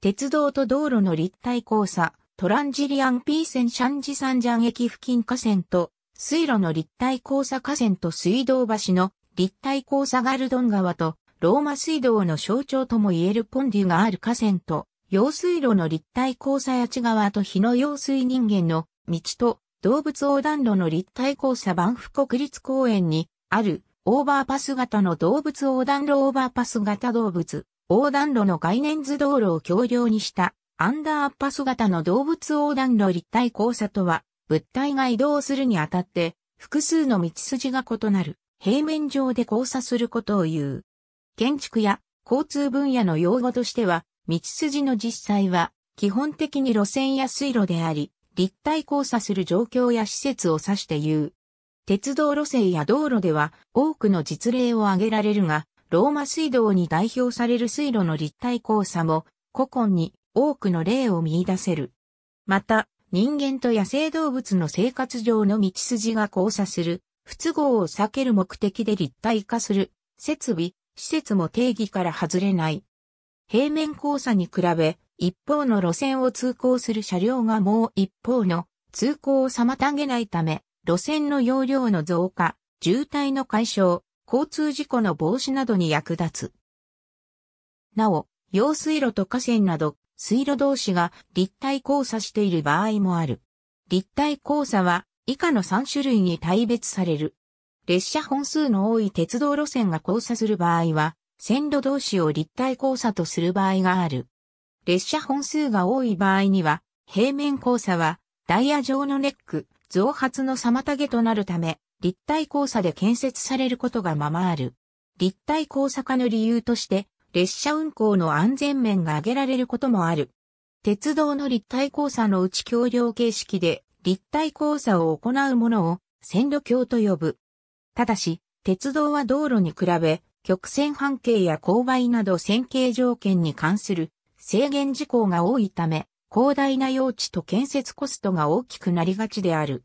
鉄道と道路の立体交差、トランジリアンピセ線シャンジサンジャン駅付近河川と、水路の立体交差河川と水道橋の立体交差ガルドン川と、ローマ水道の象徴ともいえるポンデュがある河川と、用水路の立体交差八川と日の用水人間の道と、動物横断路の立体交差バンフ国立公園にあるオーバーパス型の動物横断路オーバーパス型動物横断路の概念図道路を橋梁にしたアンダーアッパス型の動物横断路立体交差とは、物体が移動するにあたって、複数の道筋が異なる、平面上で交差することを言う。建築や交通分野の用語としては、道筋の実際は、基本的に路線や水路であり、立体交差する状況や施設を指して言う。鉄道路線や道路では多くの実例を挙げられるが、ローマ水道に代表される水路の立体交差も古今に多くの例を見出せる。また、人間と野生動物の生活上の道筋が交差する、不都合を避ける目的で立体化する、設備、施設も定義から外れない。平面交差に比べ、一方の路線を通行する車両がもう一方の通行を妨げないため、路線の容量の増加、渋滞の解消、交通事故の防止などに役立つ。なお、用水路と河川など、水路同士が立体交差している場合もある。立体交差は以下の3種類に大別される。列車本数の多い鉄道路線が交差する場合は、線路同士を立体交差とする場合がある。列車本数が多い場合には、平面交差はダイヤ状のネック、増発の妨げとなるため、立体交差で建設されることがままある。立体交差化の理由として、列車運行の安全面が挙げられることもある。鉄道の立体交差のうち橋梁形式で立体交差を行うものを線路橋と呼ぶ。ただし、鉄道は道路に比べ、曲線半径や勾配など線形条件に関する制限事項が多いため、広大な用地と建設コストが大きくなりがちである。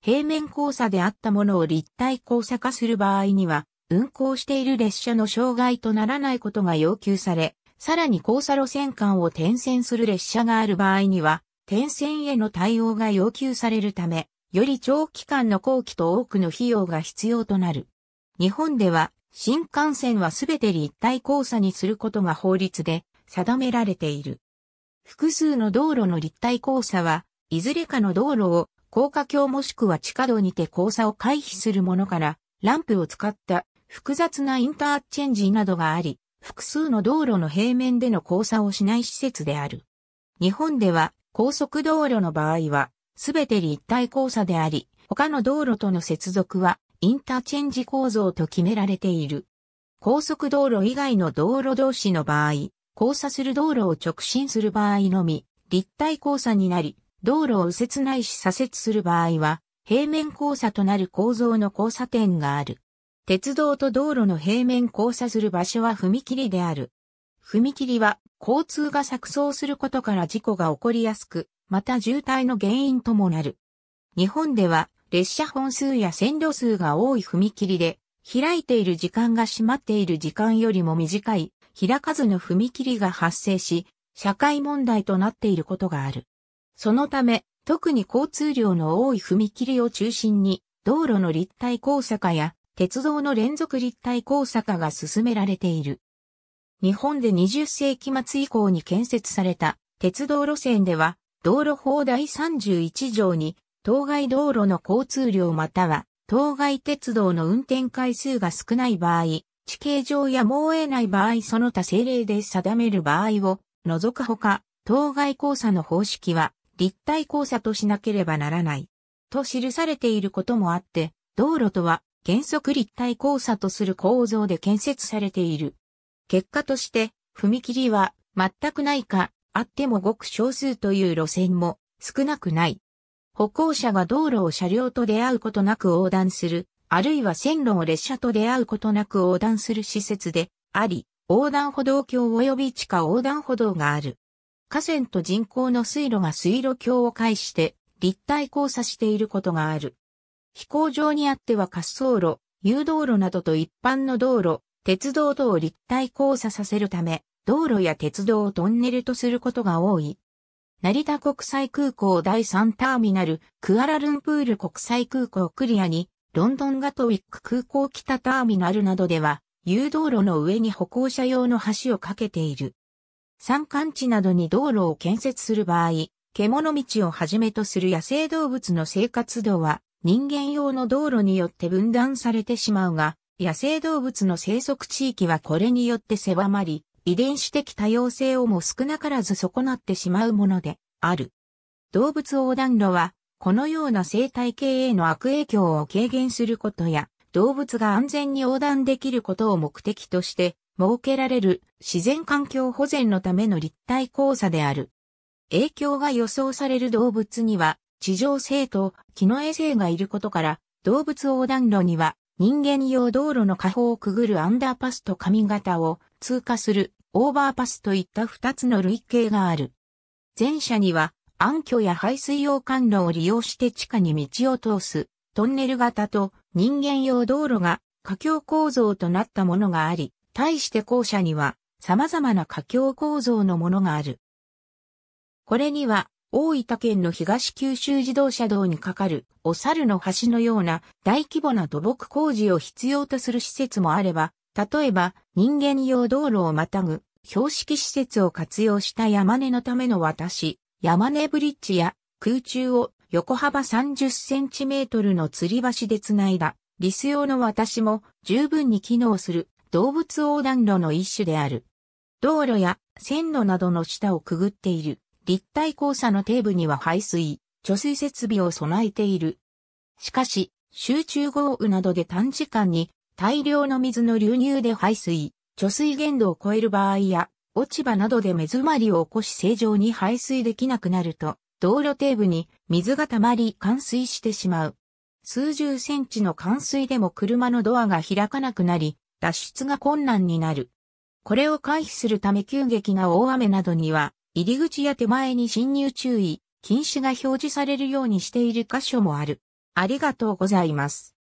平面交差であったものを立体交差化する場合には、運行している列車の障害とならないことが要求され、さらに交差路線間を転線する列車がある場合には、転線への対応が要求されるため、より長期間の工期と多くの費用が必要となる。日本では、新幹線はすべて立体交差にすることが法律で定められている。複数の道路の立体交差は、いずれかの道路を高架橋もしくは地下道にて交差を回避するものから、ランプを使った複雑なインターチェンジなどがあり、複数の道路の平面での交差をしない施設である。日本では高速道路の場合は、すべて立体交差であり、他の道路との接続はインターチェンジ構造と決められている。高速道路以外の道路同士の場合、交差する道路を直進する場合のみ、立体交差になり、道路を右折ないし左折する場合は、平面交差となる構造の交差点がある。鉄道と道路の平面交差する場所は踏切である。踏切は交通が錯綜することから事故が起こりやすく、また渋滞の原因ともなる。日本では列車本数や線路数が多い踏切で、開いている時間が閉まっている時間よりも短い開かずの踏切が発生し、社会問題となっていることがある。そのため、特に交通量の多い踏切を中心に、道路の立体交差化や、鉄道の連続立体交差化が進められている。日本で20世紀末以降に建設された鉄道路線では、道路法第31条に、当該道路の交通量または、当該鉄道の運転回数が少ない場合、地形上やもう得ない場合その他政令で定める場合を除くほか、当該交差の方式は立体交差としなければならない。と記されていることもあって、道路とは原則立体交差とする構造で建設されている。結果として、踏切は全くないか、あってもごく少数という路線も少なくない。歩行者が道路を車両と出会うことなく横断する、あるいは線路を列車と出会うことなく横断する施設であり、横断歩道橋及び地下横断歩道がある。河川と人工の水路が水路橋を介して立体交差していることがある。飛行場にあっては滑走路、誘導路などと一般の道路、鉄道とを立体交差させるため、道路や鉄道をトンネルとすることが多い。成田国際空港第3ターミナル、クアラルンプール国際空港クリアに、ロンドンガトウィック空港北ターミナルなどでは、誘導路の上に歩行者用の橋を架けている。山間地などに道路を建設する場合、獣道をはじめとする野生動物の生活度は人間用の道路によって分断されてしまうが、野生動物の生息地域はこれによって狭まり、遺伝子的多様性をも少なからず損なってしまうものである。動物横断路は、このような生態系への悪影響を軽減することや、動物が安全に横断できることを目的として、設けられる自然環境保全のための立体交差である。影響が予想される動物には地上性と木の衛星がいることから動物横断路には人間用道路の下方をくぐるアンダーパスと上型を通過するオーバーパスといった2つの類型がある。前者には暗渠や排水用管路を利用して地下に道を通すトンネル型と人間用道路が架橋構造となったものがあり、対して後者には様々な架橋構造のものがある。これには大分県の東九州自動車道にかかるお猿の橋のような大規模な土木工事を必要とする施設もあれば、例えば人間用道路をまたぐ標識施設を活用した山根のための渡し、山根ブリッジや空中を横幅30センチメートルの吊り橋でつないだリス用の私も十分に機能する動物横断路の一種である。道路や線路などの下をくぐっている立体交差の底部には排水、貯水設備を備えている。しかし、集中豪雨などで短時間に大量の水の流入で排水、貯水限度を超える場合や、落ち葉などで目詰まりを起こし正常に排水できなくなると、道路底部に水が溜まり冠水してしまう。数十センチの冠水でも車のドアが開かなくなり、脱出が困難になる。これを回避するため急激な大雨などには、入り口や手前に侵入注意、禁止が表示されるようにしている箇所もある。ありがとうございます。